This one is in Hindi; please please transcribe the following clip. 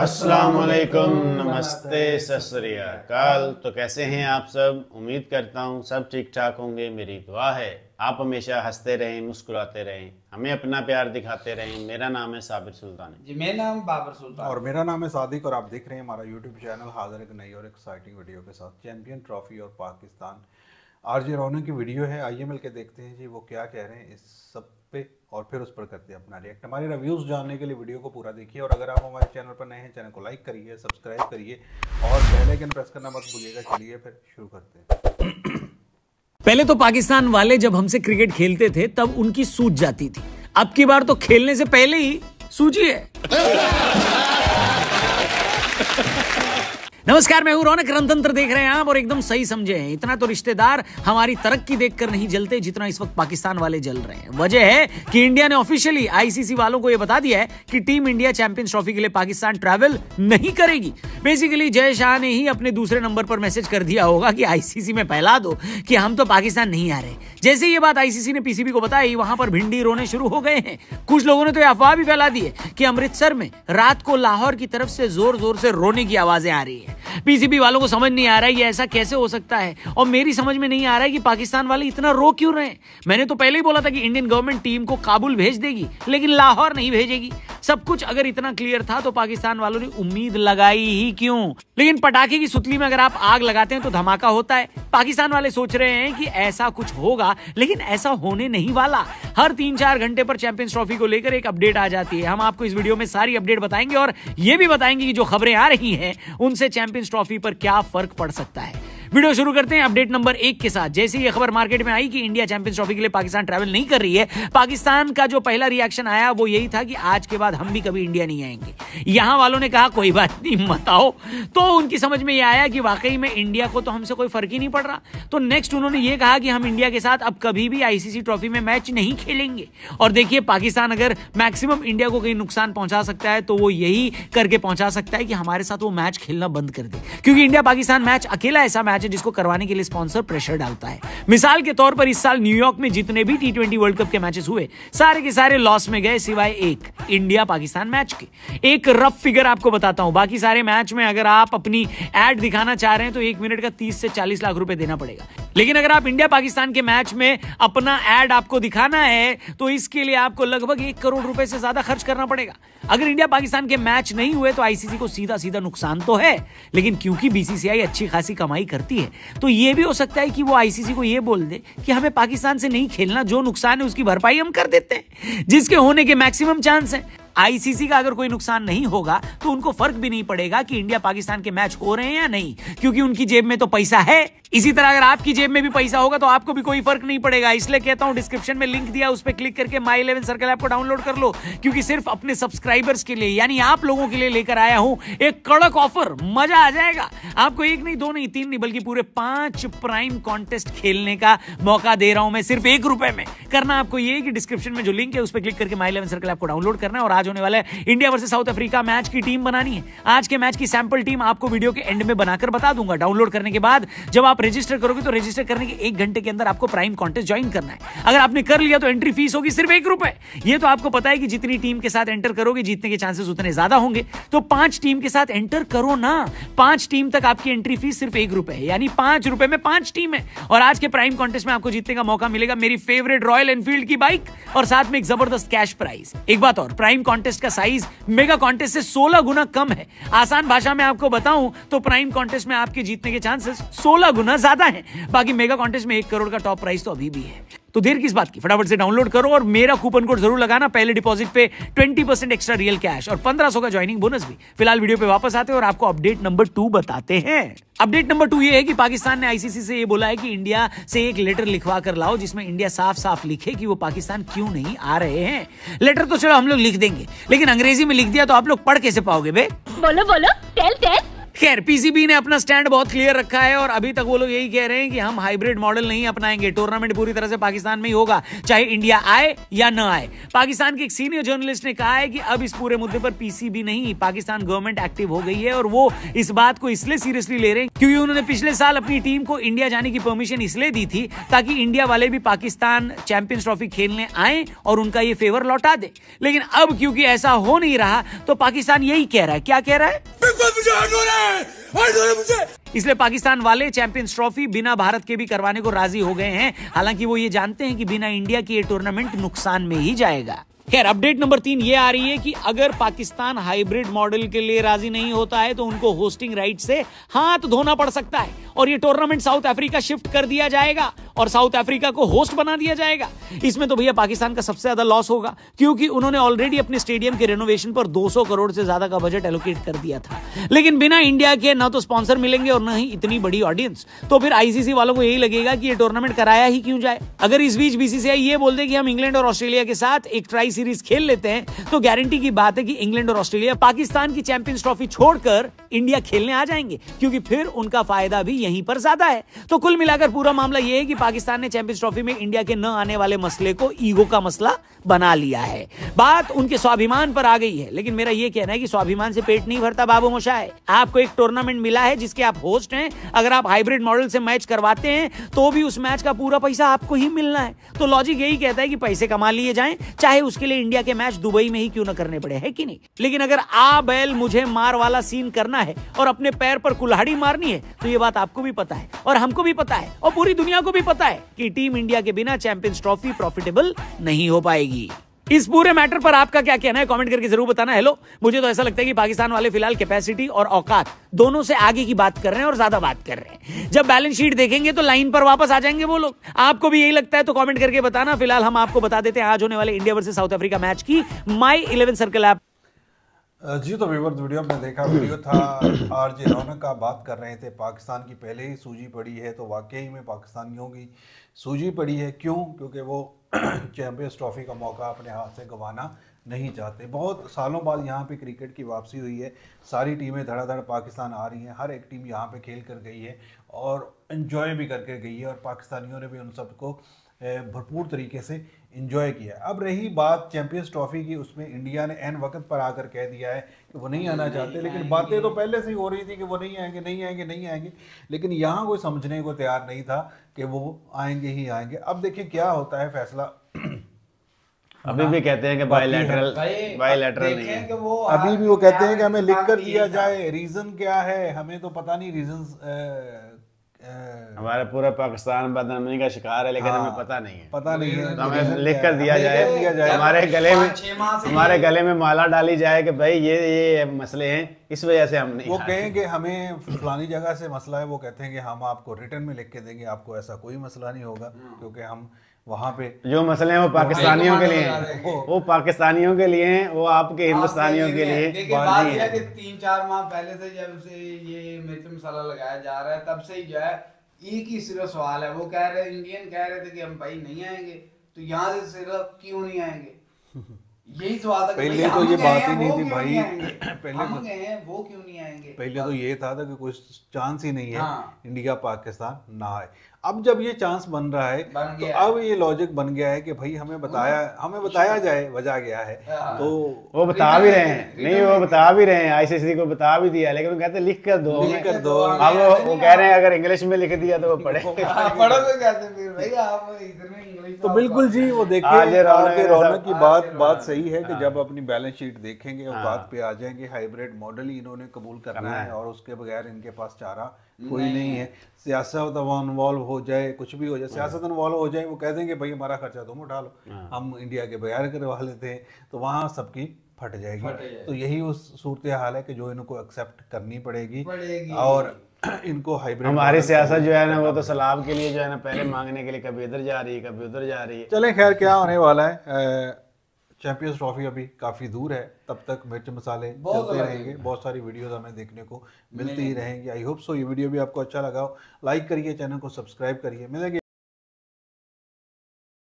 अस्सलाम वालेकुम नमस्ते सतरियाकाल तो कैसे हैं आप सब उम्मीद करता हूँ सब ठीक ठाक होंगे मेरी दुआ है आप हमेशा हंसते रहें मुस्कुराते रहें हमें अपना प्यार दिखाते रहें मेरा नाम है साबिर सुल्तान जी मेरा नाम बाबर सुल्तान और मेरा नाम है सादिक और आप देख रहे हैं हमारा यूट्यूब चैनल हाजिर एक नई और एक्साइटिंग वीडियो के साथ चैम्पियन ट्रॉफी और पाकिस्तान आर जी रौनक की वीडियो है आई के देखते हैं जी वो क्या कह रहे हैं इस सब पे और फिर उस पर करते हैं अपना रिएक्ट हमारे रिव्यूज़ जानने के लिए वीडियो को पूरा देखिए और अगर आप हमारे चैनल पर नए हैं चैनल को लाइक करिए सब्सक्राइब करिए और बेल आइकन प्रेस करना मत भूलिएगा चलिए फिर शुरू करते हैं पहले तो पाकिस्तान वाले जब हमसे क्रिकेट खेलते थे तब उनकी सूझ जाती थी अब की बार तो खेलने से पहले ही सूझी है नमस्कार मैं हूं रौनक रणतंत्र देख रहे हैं आप और एकदम सही समझे हैं इतना तो रिश्तेदार हमारी तरक्की देखकर नहीं जलते जितना इस वक्त पाकिस्तान वाले जल रहे हैं वजह है कि इंडिया ने ऑफिशियली आईसीसी वालों को यह बता दिया है कि टीम इंडिया चैंपियंस ट्रॉफी के लिए पाकिस्तान ट्रैवल नहीं करेगी बेसिकली जय शाह ने ही अपने दूसरे नंबर पर मैसेज कर दिया होगा कि आईसीसी में फैला दो कि हम तो पाकिस्तान नहीं आ रहे जैसे ये बात आईसीसी ने पीसीबी को बताई वहां पर भिंडी रोने शुरू हो गए हैं कुछ लोगों ने तो अफवाह भी फैला दी है कि अमृतसर में रात को लाहौर की तरफ से जोर जोर से रोने की आवाजें आ रही है पीसीबी वालों को समझ नहीं आ रहा है ये ऐसा कैसे हो सकता है और मेरी समझ में नहीं आ रहा है कि पाकिस्तान वाले इतना रो क्यों रहे मैंने तो पहले ही बोला था कि इंडियन गवर्नमेंट टीम को काबुल भेज देगी लेकिन लाहौर नहीं भेजेगी सब कुछ अगर इतना क्लियर था तो पाकिस्तान वालों ने उम्मीद लगाई ही क्यों लेकिन पटाखे की सुतली में अगर आप आग लगाते हैं तो धमाका होता है पाकिस्तान वाले सोच रहे हैं कि ऐसा कुछ होगा लेकिन ऐसा होने नहीं वाला हर तीन चार घंटे पर चैंपियंस ट्रॉफी को लेकर एक अपडेट आ जाती है हम आपको इस वीडियो में सारी अपडेट बताएंगे और ये भी बताएंगे कि जो खबरें आ रही हैं उनसे चैंपियन चैंपियंस ट्रॉफी पर क्या फर्क पड़ सकता है वीडियो शुरू करते हैं अपडेट नंबर एक के साथ जैसे ही खबर मार्केट में आई कि इंडिया चैंपियंस ट्रॉफी के लिए पाकिस्तान ट्रैवल नहीं कर रही है पाकिस्तान का जो पहला रिएक्शन आया वो यही था कि आज के बाद हम भी कभी इंडिया नहीं आएंगे यहां वालों ने कहा कोई बात नहीं मत आओ तो उनकी समझ में यह आया कि वाकई में इंडिया को तो हमसे कोई फर्क ही नहीं पड़ रहा तो नेक्स्ट उन्होंने ये कहा कि हम इंडिया के साथ अब कभी भी आईसीसी ट्रॉफी में मैच नहीं खेलेंगे और देखिए पाकिस्तान अगर मैक्सिमम इंडिया को कहीं नुकसान पहुंचा सकता है तो वो यही करके पहुंचा सकता है कि हमारे साथ वो मैच खेलना बंद कर दे क्योंकि इंडिया पाकिस्तान मैच अकेला ऐसा मैच मैच है जिसको करवाने के लिए स्पॉन्सर प्रेशर डालता है मिसाल के तौर पर इस साल न्यूयॉर्क में जितने भी टी ट्वेंटी वर्ल्ड कप के मैचेस हुए सारे के सारे लॉस में गए सिवाय एक इंडिया पाकिस्तान मैच के एक रफ फिगर आपको बताता हूं बाकी सारे मैच में अगर आप अपनी एड दिखाना चाह रहे हैं तो एक मिनट का तीस से चालीस लाख रुपए देना पड़ेगा लेकिन अगर आप इंडिया पाकिस्तान के मैच में अपना एड आपको दिखाना है तो इसके लिए आपको लगभग एक करोड़ रुपए से ज्यादा खर्च करना पड़ेगा अगर इंडिया पाकिस्तान के मैच नहीं हुए तो आईसीसी को सीधा सीधा नुकसान तो है लेकिन क्योंकि बीसीसीआई अच्छी खासी कमाई करती है तो यह भी हो सकता है कि वो आईसीसी को यह बोल दे कि हमें पाकिस्तान से नहीं खेलना जो नुकसान है उसकी भरपाई हम कर देते हैं जिसके होने के मैक्सिमम चांस है आईसीसी का अगर कोई नुकसान नहीं होगा तो उनको फर्क भी नहीं पड़ेगा कि इंडिया पाकिस्तान के मैच हो रहे हैं या नहीं क्योंकि उनकी जेब में तो पैसा है इसी तरह अगर आपकी जेब में भी पैसा होगा तो आपको भी कोई फर्क नहीं पड़ेगा इसलिए कहता हूं डिस्क्रिप्शन में लिंक दिया उस पर क्लिक करके माई इलेवन सर्कल ऐप को डाउनलोड कर लो क्योंकि सिर्फ अपने सब्सक्राइबर्स के लिए यानी आप लोगों के लिए लेकर आया हूं एक कड़क ऑफर मजा आ जाएगा आपको एक नहीं दो नहीं तीन नहीं बल्कि पूरे पांच प्राइम कॉन्टेस्ट खेलने का मौका दे रहा हूं मैं सिर्फ एक रुपए में करना आपको ये कि डिस्क्रिप्शन में जो लिंक है उस पर क्लिक करके माई इलेवन सर्कल ऐप को डाउनलोड करना और आज होने वाला है India versus South Africa match की टीम बनानी है आज के मैच की सैंपल टीम आपको वीडियो के एंड में बनाकर बता दूंगा डाउनलोड करने के बाद जब आप रजिस्टर करोगे तो रजिस्टर करने के एक घंटे के अंदर आपको प्राइम कॉन्टेस्ट ज्वाइन करना है अगर आपने कर लिया तो एंट्री फीस होगी सिर्फ एक रुपए ये तो आपको पता है कि जितनी टीम के साथ एंटर करोगे जीतने के चांसेस उतने ज्यादा होंगे तो पांच टीम के साथ एंटर करो ना पांच टीम तक आपकी एंट्री फीस सिर्फ एक रुपए है यानी पांच रुपए में पांच टीम है और आज के प्राइम कॉन्टेस्ट में आपको जीतने का मौका मिलेगा मेरी फेवरेट रॉयल एनफील्ड की बाइक और साथ में एक जबरदस्त कैश प्राइज एक बात और प्राइम कॉन्टेस्ट का साइज मेगा कॉन्टेस्ट से 16 गुना कम है आसान भाषा में आपको बताऊं तो प्राइम कॉन्टेस्ट में आपके जीतने के चांसेस 16 गुना ज्यादा है बाकी मेगा कॉन्टेस्ट में एक करोड़ का टॉप प्राइस तो अभी भी है तो देर किस बात की फटाफट से डाउनलोड करो और मेरा कूपन कोड जरूर लगाना पहले डिपॉजिट पे twenty percent extra real cash और पंद्रह सौ का ज्वाइनिंग बोनस भी फिलहाल वीडियो पे वापस आते हैं और आपको अपडेट नंबर टू बताते हैं अपडेट नंबर टू ये है कि पाकिस्तान ने आईसीसी से ये बोला है कि इंडिया से एक लेटर लिखवा कर लाओ जिसमें इंडिया साफ साफ लिखे कि वो पाकिस्तान क्यों नहीं आ रहे हैं लेटर तो चलो हम लोग लिख देंगे लेकिन अंग्रेजी में लिख दिया तो आप लोग पढ़ कैसे पाओगे बे बोलो बोलो टेल टेल खैर पीसीबी ने अपना स्टैंड बहुत क्लियर रखा है और अभी तक वो लोग यही कह रहे हैं कि हम हाइब्रिड मॉडल नहीं अपनाएंगे टूर्नामेंट पूरी तरह से पाकिस्तान में ही होगा चाहे इंडिया आए या न आए पाकिस्तान के एक सीनियर जर्नलिस्ट ने कहा है कि अब इस पूरे मुद्दे पर पीसीबी नहीं पाकिस्तान गवर्नमेंट एक्टिव हो गई है और वो इस बात को इसलिए सीरियसली ले रहे हैं क्योंकि उन्होंने पिछले साल अपनी टीम को इंडिया जाने की परमिशन इसलिए दी थी ताकि इंडिया वाले भी पाकिस्तान चैंपियंस ट्रॉफी खेलने आए और उनका ये फेवर लौटा दे लेकिन अब क्योंकि ऐसा हो नहीं रहा तो पाकिस्तान यही कह रहा है क्या कह रहा है इसलिए पाकिस्तान वाले चैंपियंस ट्रॉफी बिना भारत के भी करवाने को राजी हो गए हैं हालांकि वो ये जानते हैं कि बिना इंडिया के ये टूर्नामेंट नुकसान में ही जाएगा खैर अपडेट नंबर तीन ये आ रही है कि अगर पाकिस्तान हाइब्रिड मॉडल के लिए राजी नहीं होता है तो उनको होस्टिंग राइट से हाथ धोना पड़ सकता है और ये टूर्नामेंट साउथ अफ्रीका शिफ्ट कर दिया जाएगा और साउथ अफ्रीका को होस्ट बना दिया जाएगा इसमें तो भैया पाकिस्तान का सबसे ज्यादा लॉस होगा क्योंकि उन्होंने ऑलरेडी अपने स्टेडियम के रेनोवेशन पर 200 करोड़ से ज्यादा का बजट एलोकेट कर दिया था लेकिन बिना इंडिया के ना तो स्पॉन्सर मिलेंगे और ना ही इतनी बड़ी ऑडियंस तो फिर आईसीसी वालों को यही लगेगा कि ये टूर्नामेंट कराया ही क्यों जाए अगर इस बीच बीसीसीआई ये बोल दे कि हम इंग्लैंड और ऑस्ट्रेलिया के साथ एक ट्राई सीरीज खेल लेते हैं तो गारंटी की बात है कि इंग्लैंड और ऑस्ट्रेलिया पाकिस्तान की चैंपियंस ट्रॉफी छोड़कर इंडिया खेलने आ जाएंगे क्योंकि फिर उनका फायदा भी यहीं पर ज्यादा है तो कुल मिलाकर पूरा मामला यह है कि पाकिस्तान ने चैंपियंस ट्रॉफी में इंडिया के न आने वाले मसले को ईगो का मसला बना लिया है बात उनके स्वाभिमान पर आ गई है लेकिन मेरा यह कहना है कि स्वाभिमान से पेट नहीं भरता बाबू मोशाए आपको एक टूर्नामेंट मिला है जिसके आप होस्ट हैं अगर आप हाइब्रिड मॉडल से मैच करवाते हैं तो भी उस मैच का पूरा पैसा आपको ही मिलना है तो लॉजिक यही कहता है कि पैसे कमा लिए जाए चाहे उसके लिए इंडिया के मैच दुबई में ही क्यों ना करने पड़े है कि नहीं लेकिन अगर आ बैल मुझे मार वाला सीन करना है और अपने पैर पर कुल्हाड़ी मारनी है तो ये बात आप आपको भी पता है और हमको भी पता है और पूरी दुनिया को भी पता है कि टीम इंडिया के बिना चैंपियंस ट्रॉफी प्रॉफिटेबल नहीं हो पाएगी इस पूरे मैटर पर आपका क्या कहना है कमेंट करके जरूर बताना हेलो मुझे तो ऐसा लगता है कि पाकिस्तान वाले फिलहाल कैपेसिटी और औकात दोनों से आगे की बात कर रहे हैं और ज्यादा बात कर रहे हैं जब बैलेंस शीट देखेंगे तो लाइन पर वापस आ जाएंगे वो लोग आपको भी यही लगता है तो कमेंट करके बताना फिलहाल हम आपको बता देते हैं आज होने वाले India versus South Africa match की माई इलेवन सर्कल ऐप जी तो विवर वीडियो में देखा वीडियो था आर जे रौनक का बात कर रहे थे पाकिस्तान की पहले ही सूजी पड़ी है तो वाकई में पाकिस्तानियों की सूजी पड़ी है क्यों क्योंकि वो चैम्पियंस ट्रॉफी का मौका अपने हाथ से गंवाना नहीं चाहते बहुत सालों बाद यहाँ पे क्रिकेट की वापसी हुई है सारी टीमें धड़ाधड़ पाकिस्तान आ रही हैं हर एक टीम यहाँ पर खेल कर गई है और इन्जॉय भी करके गई है और पाकिस्तानियों ने भी उन सबको भरपूर तरीके से इन्जॉय किया अब रही बात चैंपियंस ट्रॉफी की उसमें इंडिया ने एन वक्त पर आकर कह दिया है कि वो नहीं आना चाहते लेकिन बातें तो पहले से ही हो रही थी कि वो नहीं आएंगे नहीं आएंगे नहीं आएंगे लेकिन यहाँ कोई समझने को तैयार नहीं था कि वो आएंगे ही आएंगे अब देखिए क्या होता है फैसला अभी भी कहते हैं कि बायलैटरल बायलैटरल नहीं है अभी भी वो कहते हैं कि हमें लिख कर दिया जाए रीजन क्या है हमें तो पता नहीं रीजन हाँ। हमारा पूरा पाकिस्तान बदनामी का शिकार है लेकिन हाँ, हमें पता नहीं है पता नहीं है तो हमें लिख कर दिया जाए हमारे गले में हमारे गले में माला डाली जाए कि भाई ये ये मसले हैं इस वजह से हम नहीं वो कहें कि हमें फलानी जगह से मसला है वो कहते हैं कि हम आपको रिटर्न में लिख के देंगे आपको ऐसा कोई मसला नहीं होगा हाँ। क्योंकि हम वहाँ पे जो मसले हैं वो पाकिस्तानियों के लिए वो पाकिस्तानियों के लिए हैं वो आपके हिंदुस्तानियों के लिए तीन चार माह पहले से जब से ये मिर्च मसाला लगाया जा रहा है तब से ही जो है एक ही सिर्फ सवाल है वो कह रहे इंडियन कह रहे थे कि हम भाई नहीं आएंगे तो यहाँ से सिर्फ क्यों नहीं आएंगे यही सवाल था पहले तो ये बात ही नहीं थी भाई पहले तो वो क्यों नहीं आएंगे पहले तो ये था कि कोई चांस ही नहीं है इंडिया हाँ। पाकिस्तान ना आए अब जब ये चांस बन रहा है बन तो अब ये लॉजिक बन गया है कि भाई हमें हम्म। बताया हमें बताया जाए वजह गया है हाँ। तो वो बता भी रहे हैं नहीं वो बता भी रहे हैं आईसीसी को बता भी दिया लेकिन कहते लिख कर दो लिख कर दो अब वो हाँ, कह रहे हैं अगर इंग्लिश में लिख दिया तो वो पढ़े हाँ, तो, तो बिल्कुल जी वो देखिए रौनक की बात बात सही है कि जब अपनी बैलेंस शीट देखेंगे और बात पे आ जाएंगे हाइब्रिड मॉडल ही इन्होंने कबूल करना है और उसके बगैर इनके पास चारा कोई नहीं, है सियासत इन्वॉल्व हो जाए कुछ भी हो जाए सियासत इन्वॉल्व हाँ। हो जाए वो कह देंगे भाई हमारा खर्चा तुम उठा लो हाँ। हम इंडिया के बयार करवा लेते हैं तो वहाँ सबकी फट जाएगी तो यही उस सूरत हाल है कि जो इनको एक्सेप्ट करनी पड़ेगी, पड़ेगी। और इनको हाइब्रिड हमारी सियासत जो है ना वो तो सलाब के लिए जो है ना पहले मांगने के लिए कभी इधर जा रही है कभी उधर जा रही है चले खैर क्या होने वाला है चैंपियंस ट्रॉफी अभी काफ़ी दूर है तब तक मिर्च मसाले चलते रहेंगे बहुत सारी वीडियोस हमें देखने को मिलती ही रहेंगी आई होप सो ये वीडियो भी आपको अच्छा लगा हो लाइक करिए चैनल को सब्सक्राइब करिए मिलेंगे